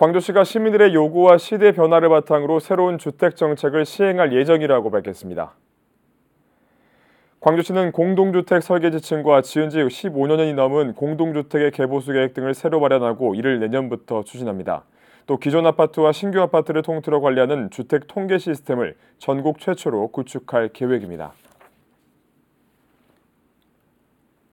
광주시가 시민들의 요구와 시대 변화를 바탕으로 새로운 주택 정책을 시행할 예정이라고 밝혔습니다. 광주시는 공동주택 설계 지침과 지은 지 15년이 넘은 공동주택의 개보수 계획 등을 새로 마련하고 이를 내년부터 추진합니다. 또 기존 아파트와 신규 아파트를 통틀어 관리하는 주택 통계 시스템을 전국 최초로 구축할 계획입니다.